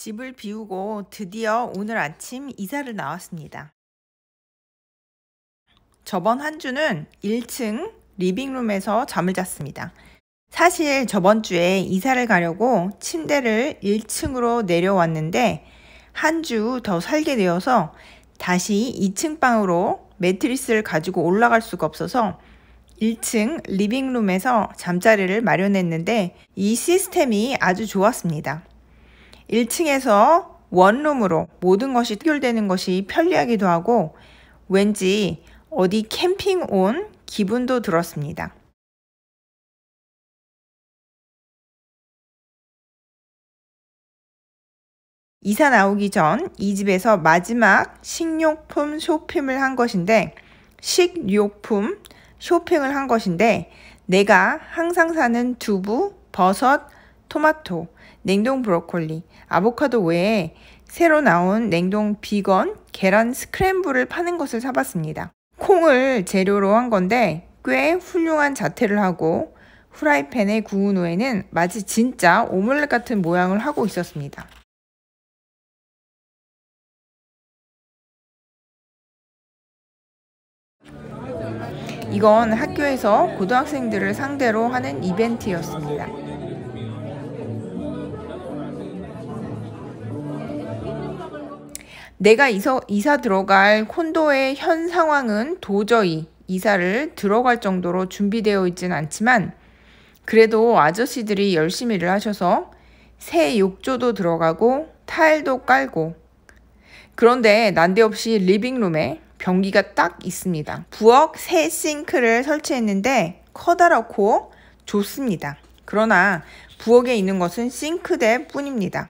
집을 비우고 드디어 오늘 아침 이사를 나왔습니다. 저번 한 주는 1층 리빙룸에서 잠을 잤습니다. 사실 저번 주에 이사를 가려고 침대를 1층으로 내려왔는데 한 주 더 살게 되어서 다시 2층 방으로 매트리스를 가지고 올라갈 수가 없어서 1층 리빙룸에서 잠자리를 마련했는데 이 시스템이 아주 좋았습니다. 1층에서 원룸으로 모든 것이 해결되는 것이 편리하기도 하고 왠지 어디 캠핑 온 기분도 들었습니다. 이사 나오기 전 이 집에서 마지막 식료품 쇼핑을 한 것인데 식료품 쇼핑을 한 것인데 내가 항상 사는 두부, 버섯, 토마토, 냉동 브로콜리, 아보카도 외에 새로 나온 냉동 비건 계란 스크램블을 파는 것을 사봤습니다. 콩을 재료로 한 건데 꽤 훌륭한 자태를 하고 후라이팬에 구운 후에는 마치 진짜 오믈렛 같은 모양을 하고 있었습니다. 이건 학교에서 고등학생들을 상대로 하는 이벤트였습니다. 내가 이사, 이사 들어갈 콘도의 현 상황은 도저히 이사를 들어갈 정도로 준비되어 있진 않지만 그래도 아저씨들이 열심히 일을 하셔서 새 욕조도 들어가고 타일도 깔고 그런데 난데없이 리빙룸에 변기가 딱 있습니다. 부엌 새 싱크를 설치했는데 커다랗고 좋습니다. 그러나 부엌에 있는 것은 싱크대 뿐입니다.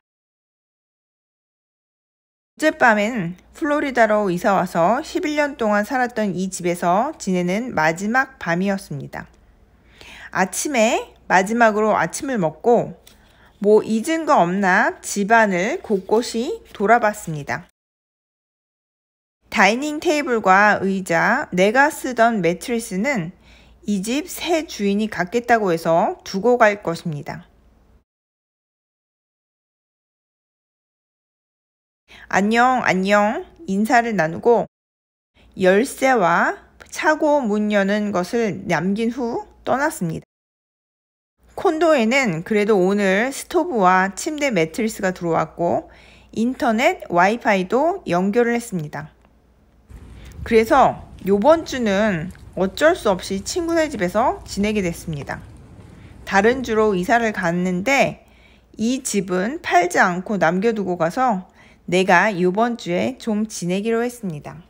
어젯밤엔 플로리다로 이사와서 11년 동안 살았던 이 집에서 지내는 마지막 밤이었습니다. 아침에 마지막으로 아침을 먹고 뭐 잊은 거 없나 집안을 곳곳이 돌아봤습니다. 다이닝 테이블과 의자, 내가 쓰던 매트리스는 이 집 새 주인이 갖겠다고 해서 두고 갈 것입니다. 안녕, 안녕 인사를 나누고 열쇠와 차고 문 여는 것을 남긴 후 떠났습니다. 콘도에는 그래도 오늘 스토브와 침대 매트리스가 들어왔고 인터넷 와이파이도 연결을 했습니다. 그래서 요번 주는 어쩔 수 없이 친구네 집에서 지내게 됐습니다. 다른 주로 이사를 갔는데 이 집은 팔지 않고 남겨두고 가서 내가 이번 주에 좀 지내기로 했습니다.